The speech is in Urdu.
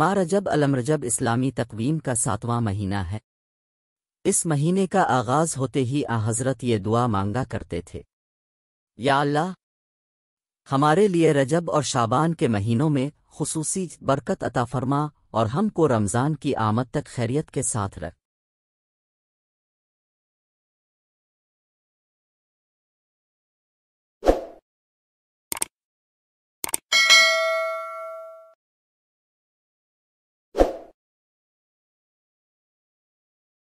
ماں رجب علم رجب اسلامی تقویم کا ساتواں مہینہ ہے اس مہینے کا آغاز ہوتے ہی آ حضرت یہ دعا مانگا کرتے تھے یا اللہ ہمارے لیے رجب اور شابان کے مہینوں میں خصوصی برکت عطا فرما اور ہم کو رمضان کی آمد تک خیریت کے ساتھ رکھ